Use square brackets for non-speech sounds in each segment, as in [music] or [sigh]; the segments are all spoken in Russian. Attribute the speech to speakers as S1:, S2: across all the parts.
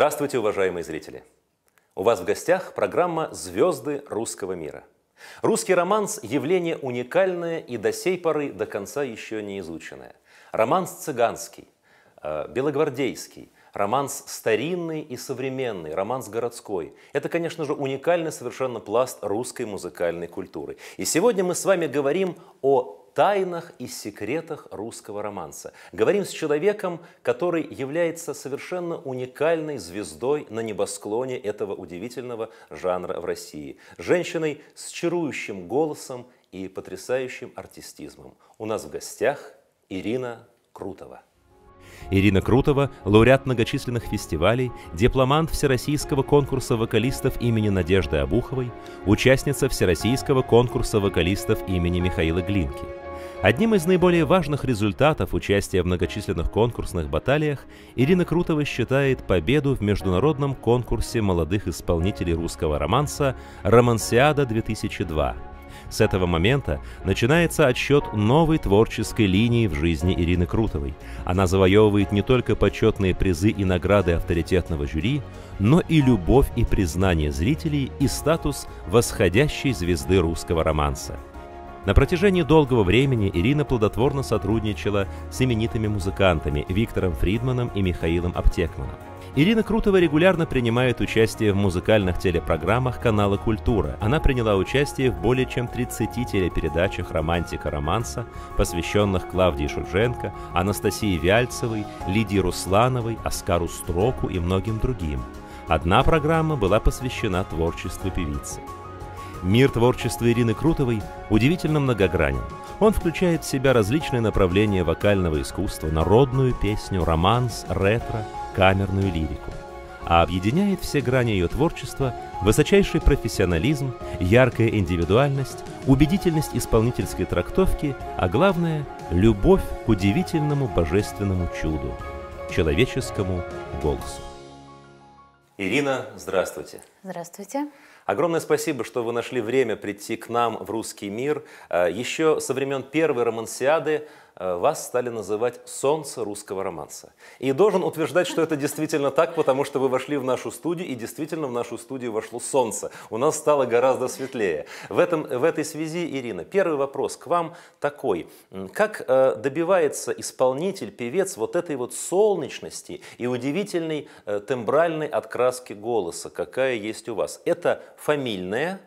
S1: Здравствуйте, уважаемые зрители! У вас в гостях программа «Звезды русского мира». Русский романс – явление уникальное и до сей поры до конца еще не изученное. Романс цыганский, э, белогвардейский, романс старинный и современный, романс городской. Это, конечно же, уникальный совершенно пласт русской музыкальной культуры. И сегодня мы с вами говорим о тайнах и секретах русского романса. Говорим с человеком, который является совершенно уникальной звездой на небосклоне этого удивительного жанра в России. Женщиной с чарующим голосом и потрясающим артистизмом. У нас в гостях Ирина Крутова. Ирина Крутова – лауреат многочисленных фестивалей, дипломант Всероссийского конкурса вокалистов имени Надежды Обуховой, участница Всероссийского конкурса вокалистов имени Михаила Глинки – Одним из наиболее важных результатов участия в многочисленных конкурсных баталиях Ирина Крутова считает победу в международном конкурсе молодых исполнителей русского романса «Романсиада-2002». С этого момента начинается отсчет новой творческой линии в жизни Ирины Крутовой. Она завоевывает не только почетные призы и награды авторитетного жюри, но и любовь и признание зрителей и статус восходящей звезды русского романса – на протяжении долгого времени Ирина плодотворно сотрудничала с именитыми музыкантами Виктором Фридманом и Михаилом Аптекманом. Ирина Крутова регулярно принимает участие в музыкальных телепрограммах канала «Культура». Она приняла участие в более чем 30 телепередачах «Романтика романса», посвященных Клавдии Шульженко, Анастасии Вяльцевой, Лидии Руслановой, Оскару Строку и многим другим. Одна программа была посвящена творчеству певицы. Мир творчества Ирины Крутовой удивительно многогранен. Он включает в себя различные направления вокального искусства, народную песню, романс, ретро, камерную лирику. А объединяет все грани ее творчества высочайший профессионализм, яркая индивидуальность, убедительность исполнительской трактовки, а главное – любовь к удивительному божественному чуду – человеческому голосу. Ирина, здравствуйте.
S2: Здравствуйте.
S1: Огромное спасибо, что вы нашли время прийти к нам в русский мир. Э, еще со времен первой романсиады Э, вас стали называть «солнце русского романса». И должен утверждать, что это действительно так, потому что вы вошли в нашу студию, и действительно в нашу студию вошло солнце. У нас стало гораздо светлее. В, этом, в этой связи, Ирина, первый вопрос к вам такой. Как э, добивается исполнитель, певец вот этой вот солнечности и удивительной э, тембральной откраски голоса, какая есть у вас? Это фамильная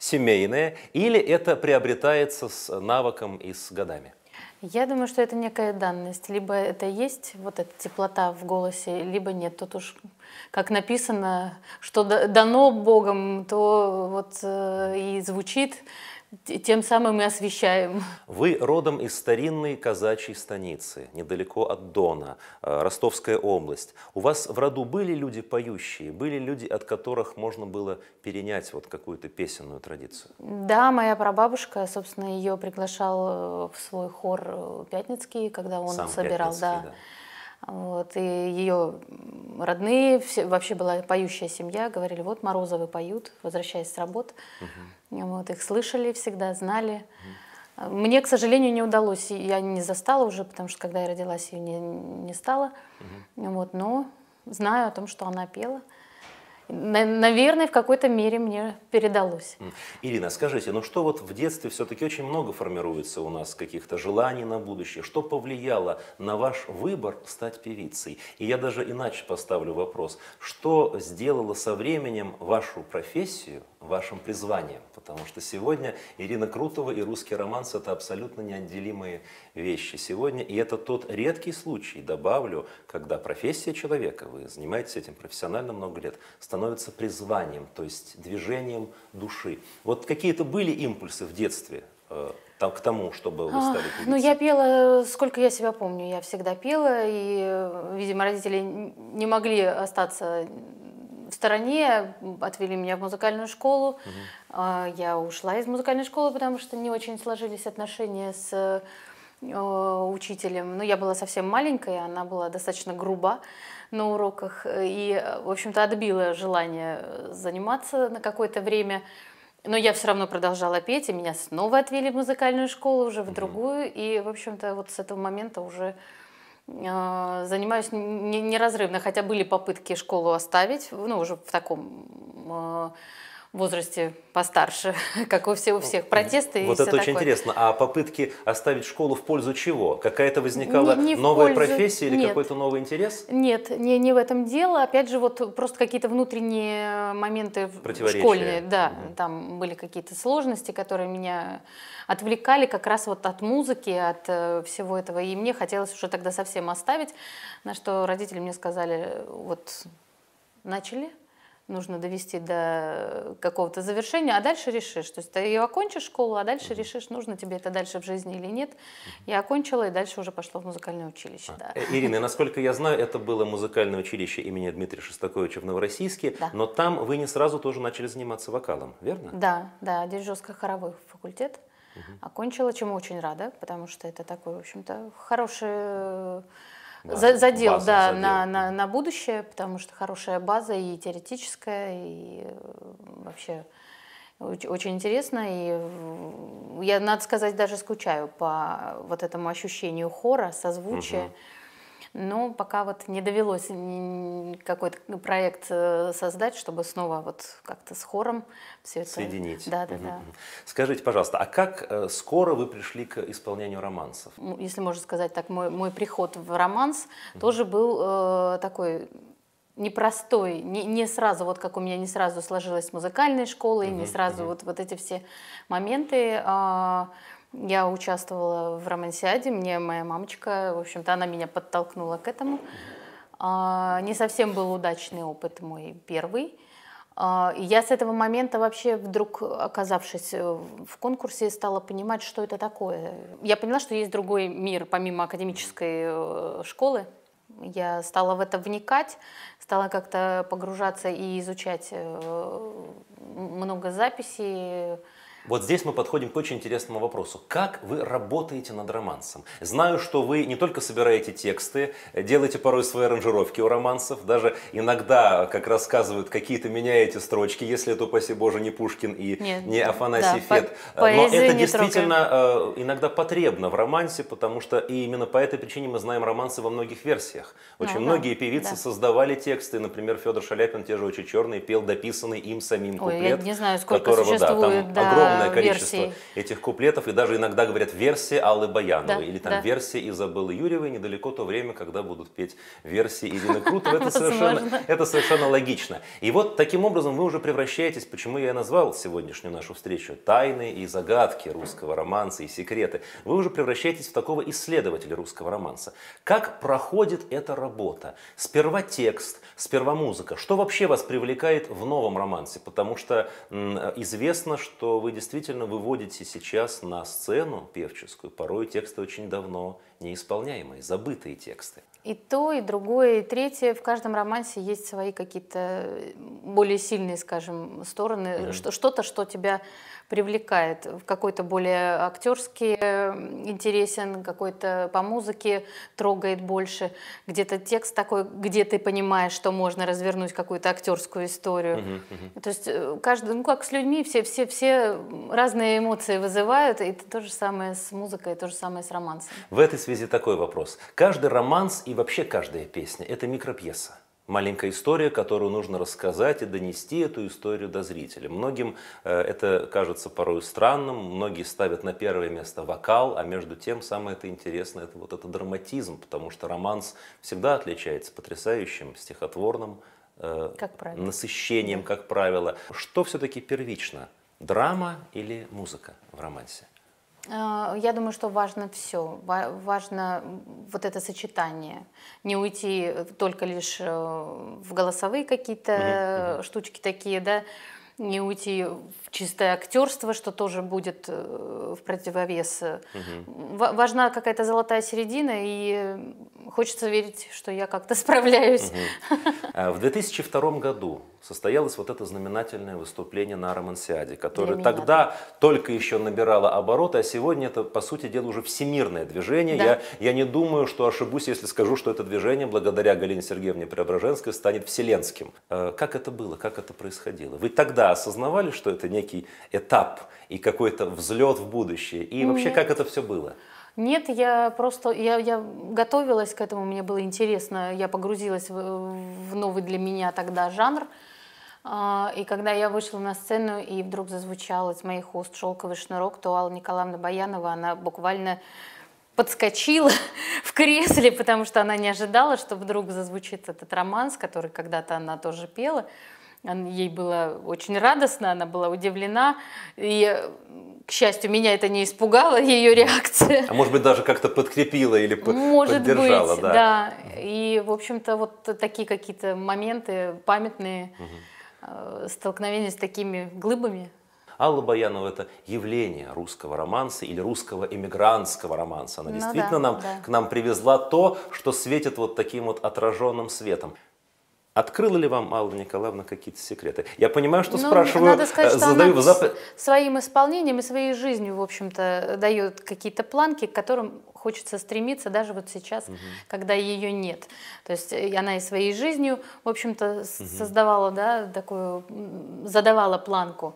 S1: семейное, или это приобретается с навыком и с годами?
S2: Я думаю, что это некая данность. Либо это есть вот эта теплота в голосе, либо нет. Тут уж как написано, что дано Богом, то вот э, и звучит тем самым мы освещаем.
S1: Вы родом из старинной казачьей станицы, недалеко от Дона, э, Ростовская область. У вас в роду были люди поющие, были люди, от которых можно было перенять вот какую-то песенную традицию?
S2: Да, моя прабабушка, собственно, ее приглашал э, в свой хор э, Пятницкий, когда он Сам собирал. да. да. Вот, и ее родные, все, вообще была поющая семья, говорили, вот Морозовы поют, возвращаясь с работ. Угу. Вот, их слышали всегда, знали. Угу. Мне, к сожалению, не удалось, я не застала уже, потому что когда я родилась, ее не, не стало. Угу. Вот, но знаю о том, что она пела. Угу наверное, в какой-то мере мне передалось.
S1: Ирина, скажите, ну что вот в детстве все-таки очень много формируется у нас каких-то желаний на будущее? Что повлияло на ваш выбор стать певицей? И я даже иначе поставлю вопрос. Что сделало со временем вашу профессию вашим призванием? Потому что сегодня Ирина Крутова и русский романс – это абсолютно неотделимые вещи сегодня. И это тот редкий случай, добавлю, когда профессия человека, вы занимаетесь этим профессионально много лет, становится становится призванием, то есть движением души. Вот какие-то были импульсы в детстве э, к тому, чтобы вы стали
S2: ну, певицей? Ну, я пела, сколько я себя помню, я всегда пела, и, видимо, родители не могли остаться в стороне, отвели меня в музыкальную школу. Угу. Я ушла из музыкальной школы, потому что не очень сложились отношения с э, учителем. Ну, я была совсем маленькая, она была достаточно груба на уроках э, и, э, в общем-то, отбила желание э, заниматься на какое-то время. Но я все равно продолжала петь, и меня снова отвели в музыкальную школу, уже в другую. И, в общем-то, вот с этого момента уже э, занимаюсь неразрывно. Хотя были попытки школу оставить, ну, уже в таком э, возрасте постарше, [laughs] как у всех, у ну, всех протесты. Вот и это очень такое. интересно.
S1: А попытки оставить школу в пользу чего? Какая-то возникала не, не новая пользу... профессия или Нет. какой-то новый интерес?
S2: Нет, не, не в этом дело. Опять же, вот просто какие-то внутренние э, моменты школьные, да, угу. там были какие-то сложности, которые меня отвлекали как раз вот от музыки, от э, всего этого. И мне хотелось уже тогда совсем оставить, на что родители мне сказали, вот начали нужно довести до э, какого-то завершения, а дальше решишь. То есть ты ее окончишь школу, а дальше решишь, нужно тебе это дальше в жизни или нет. Я окончила, и дальше уже пошла в музыкальное училище. А. Да. Э, Ирина,
S1: насколько я знаю, это было музыкальное училище имени Дмитрия Шостаковича в Новороссийске, да. но там вы не сразу тоже начали заниматься вокалом, верно?
S2: Да, да, Дирижерский хоровой факультет. Угу. Окончила, чему очень рада, потому что это такой, в общем-то, хороший э, да, задел, базу, да, задел. На, на, на будущее, потому что хорошая база и теоретическая, и э, вообще очень интересно, и я, надо сказать, даже скучаю по вот этому ощущению хора, созвучия. Угу но ну, пока вот не довелось какой-то ну, проект э, создать, чтобы снова вот как-то с хором все это... Соединить. Да, да, угу. да.
S1: Скажите, пожалуйста, а как э, скоро вы пришли к исполнению романсов?
S2: Если можно сказать так, мой, мой приход в романс угу. тоже был э, такой непростой, не, не сразу, вот как у меня не сразу сложилась музыкальная школа, угу, и не сразу угу. вот, вот эти все моменты. Э, я участвовала в романсиаде, мне моя мамочка, в общем-то, она меня подтолкнула к этому. А, не совсем был удачный опыт мой первый. А, я с этого момента вообще вдруг, оказавшись э, в конкурсе, стала понимать, что это такое. Я поняла, что есть другой мир, помимо академической э, школы. Я стала в это вникать, стала как-то погружаться и изучать э, много записей,
S1: вот здесь мы подходим к очень интересному вопросу. Как вы работаете над романсом? Знаю, что вы не только собираете тексты, э, делаете порой свои аранжировки у романсов, даже иногда, э, как рассказывают, какие-то меняете строчки, если это, упаси боже, не Пушкин и Нет, не Афанасий да, Фет. По э, Но это действительно трогаем. иногда потребно в романсе, потому что и именно по этой причине мы знаем романсы во многих версиях. Ну очень ну, многие да, певицы да. создавали тексты, например, Федор Шаляпин, те же «Очи черные», пел дописанный им самим куплет. Ой, я не знаю, сколько которого, существует, да, там да, огромное огромное а, количество версий. этих куплетов, и даже иногда говорят версии Аллы Баяновой, да, или там да. версии Изабеллы Юрьевой, недалеко то время, когда будут петь версии Ирины Крутовой. Это [laughs] совершенно, это совершенно логично. И вот таким образом вы уже превращаетесь, почему я назвал сегодняшнюю нашу встречу «Тайны и загадки русского романса и секреты», вы уже превращаетесь в такого исследователя русского романса. Как проходит эта работа? Сперва текст, сперва музыка. Что вообще вас привлекает в новом романсе? Потому что м, известно, что вы действительно выводите сейчас на сцену певческую порой тексты очень давно неисполняемые, забытые тексты.
S2: И то, и другое, и третье. В каждом романсе есть свои какие-то э, более сильные, скажем, стороны. Mm -hmm. Что-то, что тебя привлекает. Какой-то более актерский э, интересен, какой-то по музыке трогает больше. Где-то текст такой, где ты понимаешь, что можно развернуть какую-то актерскую историю. Mm -hmm. Mm -hmm. То есть э, каждый, ну как с людьми, все, все, все разные эмоции вызывают. И то же самое с музыкой, и то же самое с романсом.
S1: В этой связи такой вопрос. Каждый романс и вообще каждая песня – это микропьеса. Маленькая история, которую нужно рассказать и донести эту историю до зрителя. Многим э, это кажется порой странным, многие ставят на первое место вокал, а между тем самое это интересное – это вот этот драматизм, потому что романс всегда отличается потрясающим стихотворным э, как насыщением, как правило. Что все-таки первично – драма или музыка в романсе?
S2: Э, я думаю, что важно все. Важно вот это сочетание. Не уйти только лишь э, в голосовые какие-то угу, штучки такие, да, не уйти в чистое актерство, что тоже будет э, в противовес. Угу. Важна какая-то золотая середина, и хочется верить, что я как-то [laughs] справляюсь.
S1: Угу. В 2002 году состоялось вот это знаменательное выступление на Романсиаде, которое тогда да. только еще набирало обороты, а сегодня это, по сути дела, уже всемирное движение. Да. Я, я не думаю, что ошибусь, если скажу, что это движение, благодаря Галине Сергеевне Преображенской, станет вселенским. Э, как это было, как это происходило? Вы тогда осознавали, что это некий этап и какой-то взлет в будущее? И вообще, Нет. как это все было?
S2: Нет, я просто я, я готовилась к этому, мне было интересно, я погрузилась в, в новый для меня тогда жанр. А, и когда я вышла на сцену и вдруг зазвучал из моих уст шелковый шнурок, то Алла Николаевна Баянова, она буквально подскочила [laughs] в кресле, потому что она не ожидала, что вдруг зазвучит этот романс, который когда-то она тоже пела. Ей было очень радостно, она была удивлена. И, к счастью, меня это не испугало, ее реакция. А может
S1: быть, даже как-то подкрепила или может поддержала. Быть, да. да.
S2: И, в общем-то, вот такие какие-то моменты памятные, угу. столкновения с такими глыбами.
S1: Алла Баянова – это явление русского романса или русского эмигрантского романса. Она ну, действительно да, нам, да. к нам привезла то, что светит вот таким вот отраженным светом. Открыла ли вам Алла Николаевна какие-то секреты? Я понимаю, что ну, спрашиваю, надо сказать, что задаю она зап...
S2: своим исполнением и своей жизнью, в общем-то, дает какие-то планки, к которым хочется стремиться даже вот сейчас, угу. когда ее нет. То есть э, она и своей жизнью, в общем-то, угу. создавала, да, такую, задавала планку.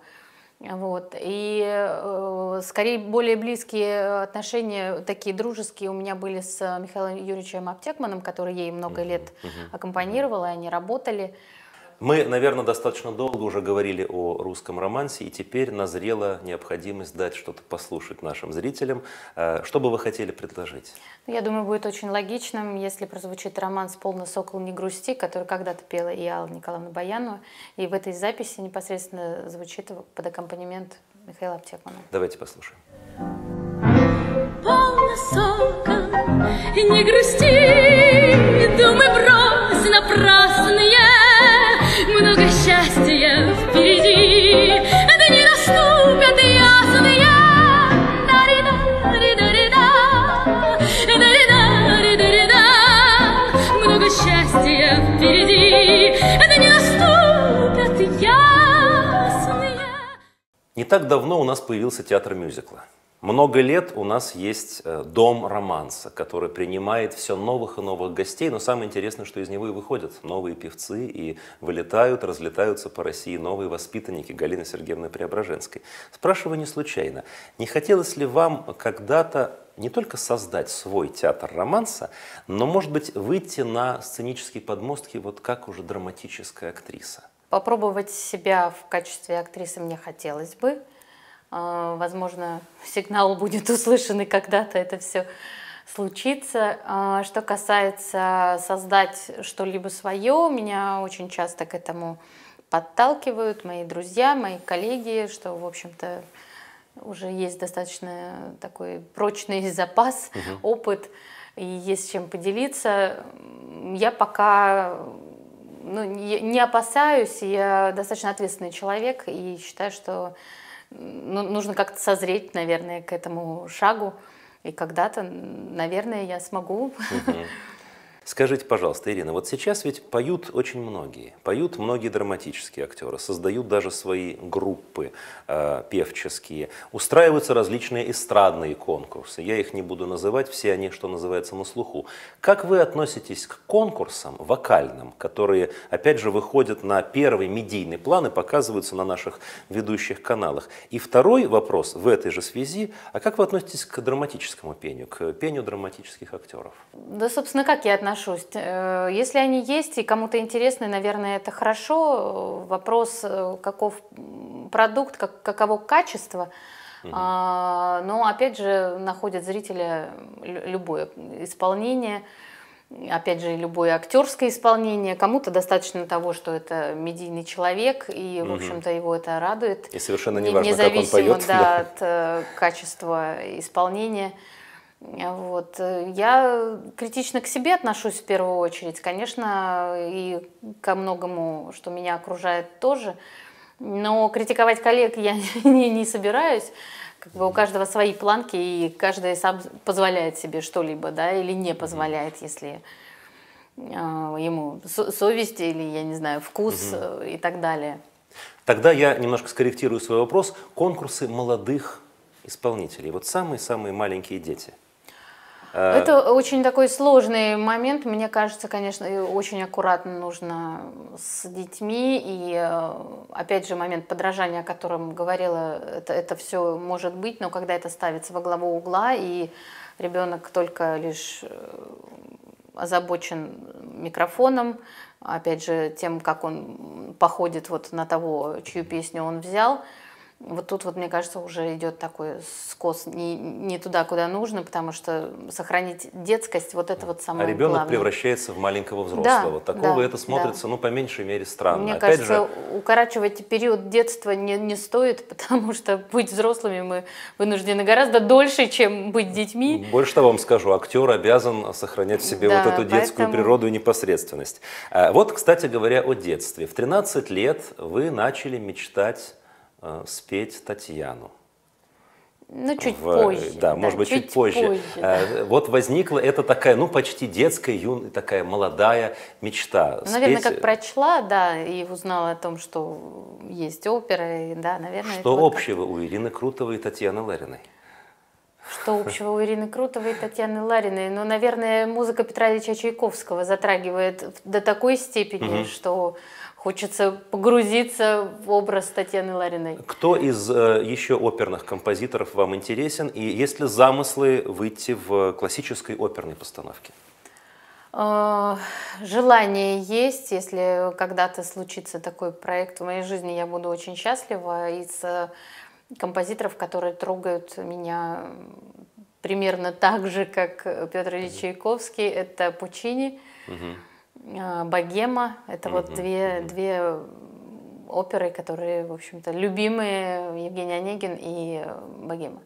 S2: Вот. И э, скорее более близкие отношения, такие дружеские, у меня были с Михаилом Юрьевичем Аптекманом, который ей много лет аккомпанировал, и они работали. Э,
S1: мы, наверное, достаточно долго уже говорили о русском романсе, и теперь назрела необходимость дать что-то послушать нашим зрителям. Э, что бы вы хотели предложить?
S2: Ну, я думаю, будет очень логичным, если прозвучит романс «Полный сокол не грусти», который когда-то пела и Алла Николаевна Баянова, и в этой записи непосредственно звучит под аккомпанемент Михаила Аптекмана.
S1: Давайте послушаем.
S2: Полный сокол, не грусти, думай брось напрасные, много счастья впереди. Да наступят ясные Много впереди, да не наступят ясные.
S1: Не так давно у нас появился театр мюзикла. Много лет у нас есть э, дом романса, который принимает все новых и новых гостей, но самое интересное, что из него и выходят новые певцы, и вылетают, разлетаются по России новые воспитанники Галины Сергеевны Преображенской. Спрашиваю не случайно, не хотелось ли вам когда-то не только создать свой театр романса, но, может быть, выйти на сценические подмостки вот как уже драматическая актриса?
S2: Попробовать себя в качестве актрисы мне хотелось бы. А, возможно, сигнал будет [laughs] услышан, и когда-то это все случится. А, что касается создать что-либо свое, меня очень часто к этому подталкивают мои друзья, мои коллеги, что, в общем-то, уже есть достаточно такой прочный [laughs] запас, угу. опыт, и есть чем поделиться. Я пока ну, не опасаюсь, я достаточно ответственный человек и считаю, что ну, нужно как-то созреть, наверное, к этому шагу. И когда-то, наверное, я смогу. Uh-huh.
S1: Скажите, пожалуйста, Ирина, вот сейчас ведь поют очень многие, поют многие драматические актеры, создают даже свои группы э, певческие, устраиваются различные эстрадные конкурсы, я их не буду называть, все они, что называется, на слуху. Как вы относитесь к конкурсам вокальным, которые, опять же, выходят на первый медийный план и показываются на наших ведущих каналах? И второй вопрос в этой же связи, а как вы относитесь к драматическому пению, к пению драматических актеров?
S2: Да, собственно, как я отношусь отношусь. Э, если они есть и кому-то интересны, наверное, это хорошо. Э, вопрос, э, каков продукт, как, каково качество. Угу. А, но опять же, находят зрителя любое исполнение опять же, любое актерское исполнение. Кому-то достаточно того, что это медийный человек, и, угу. в общем-то, его это радует. И
S1: совершенно не важно, как он поет. Да,
S2: да. от качества исполнения. Вот. Я критично к себе отношусь в первую очередь, конечно, и ко многому, что меня окружает тоже. Но критиковать коллег я [laughs] не, не собираюсь. Как бы у каждого свои планки, и каждый сам позволяет себе что-либо, да, или не позволяет, если э, ему совесть или, я не знаю, вкус угу. и так далее.
S1: Тогда я немножко скорректирую свой вопрос. Конкурсы молодых исполнителей, вот самые-самые маленькие дети. Э, это
S2: очень такой сложный момент. Мне кажется, конечно, очень аккуратно нужно с детьми. И э, опять же, момент подражания, о котором говорила, это, это все может быть, но когда это ставится во главу угла, и ребенок только лишь э, озабочен микрофоном, опять же, тем, как он походит вот на того, чью песню он взял – вот тут, вот, мне кажется, уже идет такой скос не, не туда, куда нужно, потому что сохранить детскость, вот это вот а самое А ребенок главное.
S1: превращается в маленького взрослого. Да, Такого да, это смотрится, да. ну, по меньшей мере, странно. Мне Опять кажется, же...
S2: укорачивать период детства не, не стоит, [laughs] потому что быть взрослыми мы вынуждены гораздо дольше, чем быть детьми.
S1: Больше того вам скажу, актер обязан сохранять в себе да, вот эту детскую поэтому... природу и непосредственность. А, вот, кстати говоря, о детстве. В 13 лет вы начали мечтать Э, спеть Татьяну.
S2: Ну, чуть в, э, позже. Да, да, может быть, чуть, чуть позже. позже э,
S1: да. Вот возникла это такая, ну, почти детская, юная, такая молодая мечта. Ну, наверное, как
S2: прочла, да, и узнала о том, что есть опера, и, да, наверное. Что
S1: общего так. у Ирины Крутовой и Татьяны Лариной?
S2: Что общего у Ирины Крутовой и Татьяны Лариной? Ну, наверное, музыка Петра Ильича Чайковского затрагивает до такой степени, угу. что Хочется погрузиться в образ Татьяны Лариной.
S1: Кто из э, еще оперных композиторов вам интересен? И есть ли замыслы выйти в классической оперной постановке?
S2: Э, желание есть, если когда-то случится такой проект в моей жизни, я буду очень счастлива. Из э, композиторов, которые трогают меня примерно так же, как Петр Ильич Чайковский, это Пучини. Угу богема. Это угу. вот две, две оперы, которые, в общем-то, любимые Евгений Онегин и э, Богема.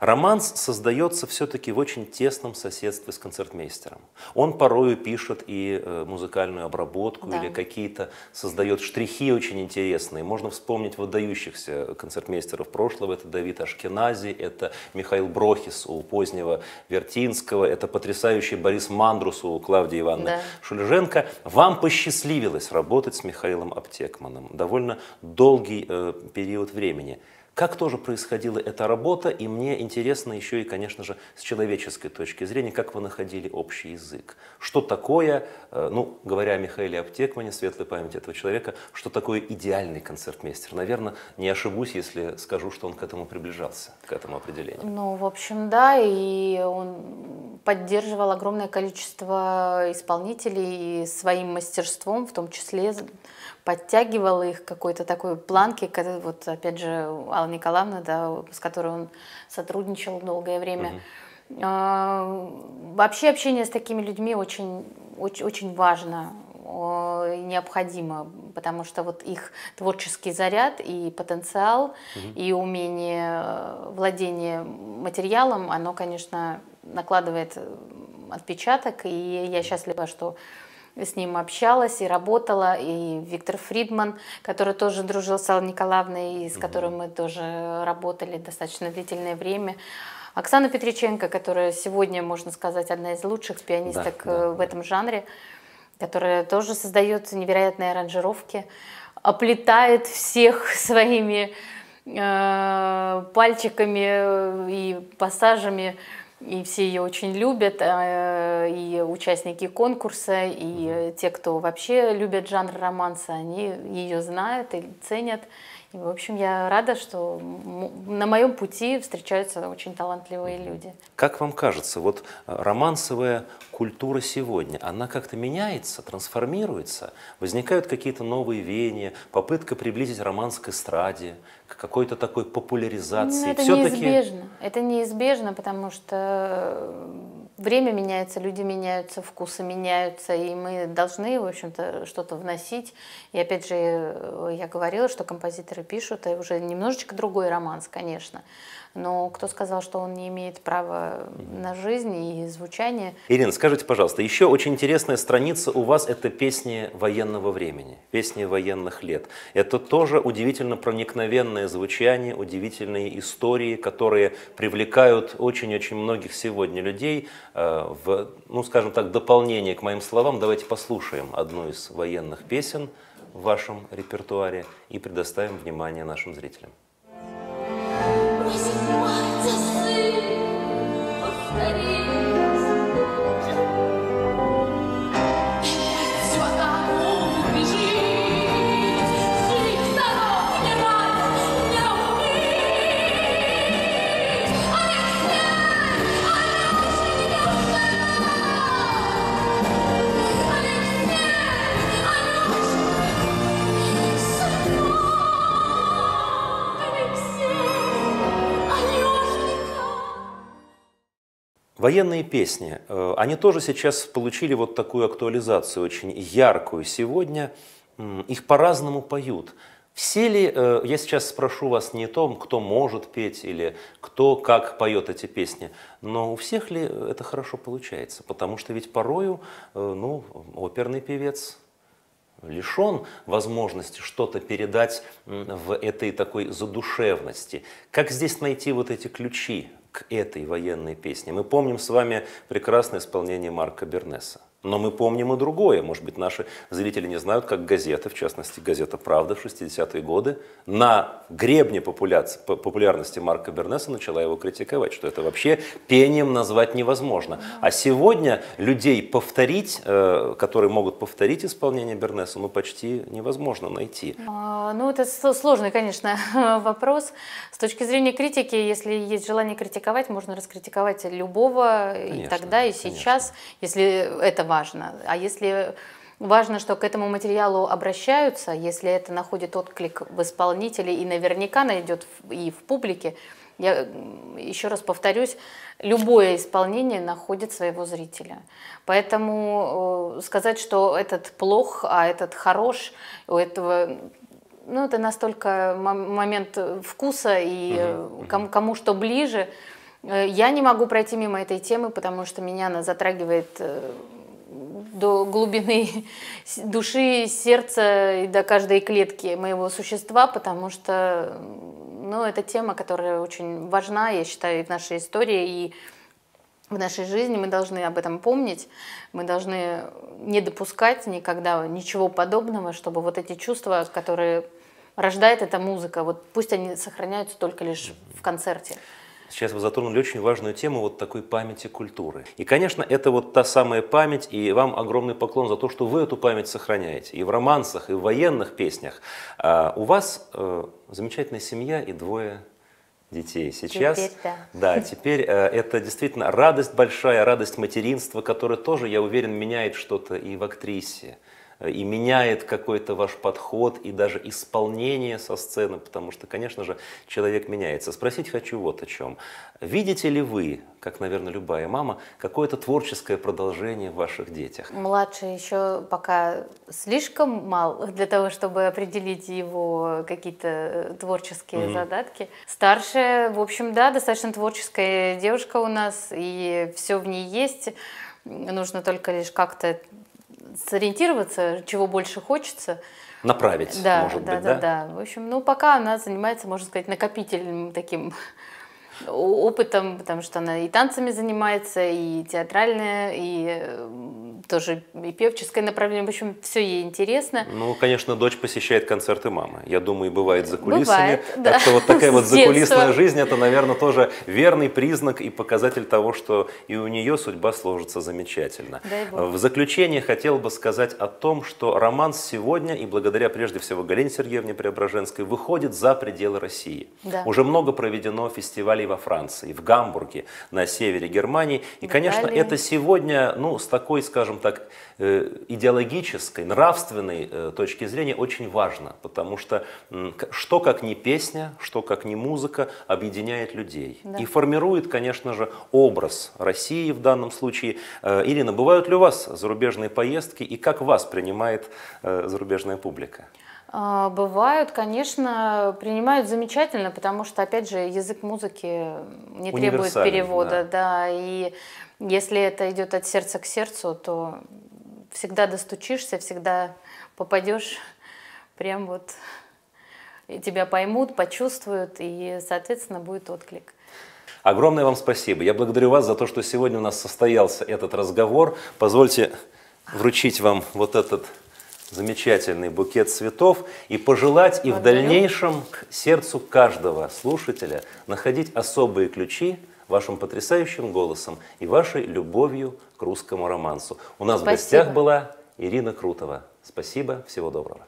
S1: Романс создается все-таки в очень тесном соседстве с концертмейстером. Он порою пишет и э, музыкальную обработку, да. или какие-то создает штрихи очень интересные. Можно вспомнить выдающихся концертмейстеров прошлого. Это Давид Ашкенази, это Михаил Брохис у позднего Вертинского, это потрясающий Борис Мандрус у Клавдии Ивановны да. Шульженко. Вам посчастливилось работать с Михаилом Аптекманом довольно долгий э, период времени. Как тоже происходила эта работа, и мне интересно еще и, конечно же, с человеческой точки зрения, как вы находили общий язык. Что такое, э, ну, говоря о Михаиле Аптекмане, светлой памяти этого человека, что такое идеальный концертмейстер? Наверное, не ошибусь, если скажу, что он к этому приближался, к этому определению.
S2: Ну, в общем, да, и он поддерживал огромное количество исполнителей своим мастерством, в том числе подтягивала их к какой-то такой планке, когда вот опять же Алла Николаевна, да, с которой он сотрудничал долгое время. Угу. Вообще общение с такими людьми очень, очень, очень важно необходимо, потому что вот их творческий заряд и потенциал, угу. и умение э, владения материалом, оно, конечно, накладывает отпечаток, и я счастлива, что с ним общалась и работала, и Виктор Фридман, который тоже дружил с Аллой Николаевной, и с угу. которым мы тоже работали достаточно длительное время. Оксана Петриченко, которая сегодня, можно сказать, одна из лучших пианисток да, да, э, в этом жанре, которая тоже создает невероятные аранжировки, оплетает всех [laughs] своими э, пальчиками э, и пассажами и все ее очень любят, э, и участники конкурса, и те, кто вообще любят жанр романса, они ее знают и ценят. И, в общем, я рада, что на моем пути встречаются очень талантливые люди.
S1: Как вам кажется, вот э, романсовая культура сегодня, она как-то меняется, трансформируется? Возникают какие-то новые веяния, попытка приблизить романс к эстраде, к какой-то такой популяризации? Ну, это неизбежно.
S2: Это неизбежно, потому что время меняется, люди меняются, вкусы меняются, и мы должны, в общем-то, что-то вносить. И опять же, э, я говорила, что композиторы пишут, и уже немножечко другой романс, конечно но кто сказал, что он не имеет права на жизнь и звучание?
S1: Ирина, скажите, пожалуйста, еще очень интересная страница у вас – это песни военного времени, песни военных лет. Это тоже удивительно проникновенное звучание, удивительные истории, которые привлекают очень-очень многих сегодня людей э, в, ну, скажем так, дополнение к моим словам. Давайте послушаем одну из военных песен в вашем репертуаре и предоставим внимание нашим зрителям. Why? Военные песни, э, они тоже сейчас получили вот такую актуализацию, очень яркую сегодня. Их по-разному поют. Все ли, э, я сейчас спрошу вас не о том, кто может петь или кто как поет эти песни, но у всех ли э, это хорошо получается? Потому что ведь порою, ну, оперный певец лишен возможности что-то передать в этой такой задушевности. Как здесь найти вот эти ключи к этой военной песне. Мы помним с вами прекрасное исполнение Марка Бернеса. Но мы помним и другое. Может быть, наши зрители не знают, как газеты, в частности, газета «Правда» в 60-е годы, на гребне популяции, популярности Марка Бернеса начала его критиковать, что это вообще пением назвать невозможно. А сегодня людей повторить, э, которые могут повторить исполнение Бернеса, ну, почти невозможно найти.
S2: А, ну, это сложный, конечно, [laughs] вопрос. С точки зрения критики, если есть желание критиковать, можно раскритиковать любого конечно, и тогда, и сейчас, конечно. если это важно. А если важно, что к этому материалу обращаются, если это находит отклик в исполнителе и наверняка найдет и в публике, я еще раз повторюсь, любое исполнение находит своего зрителя. Поэтому э, сказать, что этот плох, а этот хорош, у этого ну, это настолько момент вкуса и э, кому, кому что ближе. Э, я не могу пройти мимо этой темы, потому что меня она затрагивает до глубины [laughs] души, сердца и до каждой клетки моего существа, потому что ну, это тема, которая очень важна, я считаю, и в нашей истории, и в нашей жизни. Мы должны об этом помнить, мы должны не допускать никогда ничего подобного, чтобы вот эти чувства, которые рождает эта музыка, вот пусть они сохраняются только лишь в концерте.
S1: Сейчас вы затронули очень важную тему вот такой памяти культуры. И, конечно, это вот та самая память, и вам огромный поклон за то, что вы эту память сохраняете. И в романсах, и в военных песнях. А у вас э, замечательная семья и двое детей сейчас. Теперь, да. да, теперь э, это действительно радость большая, радость материнства, которая тоже, я уверен, меняет что-то и в актрисе, Э, и меняет какой-то ваш подход и даже исполнение со сцены, потому что, конечно же, человек меняется. Спросить хочу вот о чем. Видите ли вы, как, наверное, любая мама, какое-то творческое продолжение в ваших детях?
S2: Младший еще пока слишком мал [laughs] для того, чтобы определить его какие-то э, творческие mm-hmm. задатки. Старшая, в общем, да, достаточно творческая девушка у нас, и все в ней есть нужно только лишь как-то сориентироваться, чего больше хочется.
S1: Направить, да, может да, быть, да? Да,
S2: да, В общем, ну пока она занимается, можно сказать, накопительным таким опытом, потому что она и танцами занимается, и театральная, и э, тоже и певческое направление. В общем, все ей интересно.
S1: Ну, конечно, дочь посещает концерты мамы. Я думаю, бывает за кулисами. Бывает, да. что вот такая вот закулисная жизнь, это, наверное, тоже верный признак и показатель того, что и у нее судьба сложится замечательно. В заключение хотел бы сказать о том, что роман сегодня, и благодаря прежде всего Галине Сергеевне Преображенской, выходит за пределы России. Да. Уже много проведено фестивалей во Франции, в Гамбурге, на севере Германии. И, конечно, Италии. это сегодня, ну, с такой, скажем так, э, идеологической, нравственной э, точки зрения очень важно, потому что что как не песня, что как не музыка объединяет людей да. и формирует, конечно же, образ России в данном случае. Э, Ирина, бывают ли у вас зарубежные поездки и как вас принимает зарубежная публика?
S2: А, бывают, конечно, принимают замечательно, потому что, опять же, язык музыки не требует перевода, да. да, и если это идет от сердца к сердцу, то всегда достучишься, всегда попадешь прям вот, и тебя поймут, почувствуют, и, соответственно, будет отклик.
S1: Огромное вам спасибо. Я благодарю вас за то, что сегодня у нас состоялся этот разговор. Позвольте вручить вам вот этот замечательный букет цветов и пожелать и в дальнейшем к сердцу каждого слушателя находить особые ключи вашим потрясающим голосом и вашей любовью к русскому романсу. У нас Спасибо. в гостях была Ирина Крутова. Спасибо, всего доброго.